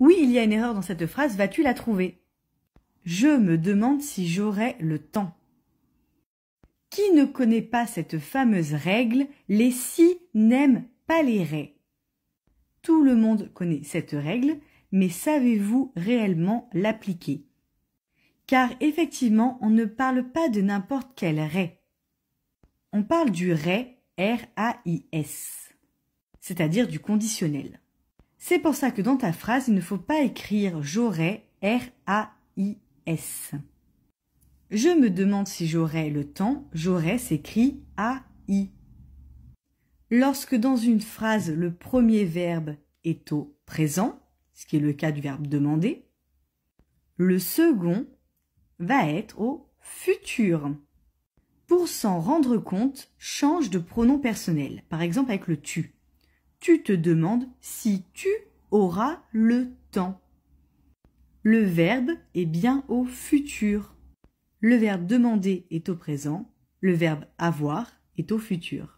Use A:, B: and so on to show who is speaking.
A: Oui, il y a une erreur dans cette phrase, vas-tu la trouver Je me demande si j'aurai le temps. Qui ne connaît pas cette fameuse règle Les si n'aiment pas les ré. Tout le monde connaît cette règle, mais savez-vous réellement l'appliquer Car effectivement, on ne parle pas de n'importe quel ré. On parle du ré, R-A-I-S, c'est-à-dire du conditionnel. C'est pour ça que dans ta phrase, il ne faut pas écrire j'aurais R-A-I-S. Je me demande si j'aurais le temps, j'aurais s'écrit A-I. Lorsque dans une phrase le premier verbe est au présent, ce qui est le cas du verbe demander, le second va être au futur. Pour s'en rendre compte, change de pronom personnel, par exemple avec le tu tu te demandes si tu auras le temps. Le verbe est bien au futur. Le verbe demander est au présent, le verbe avoir est au futur.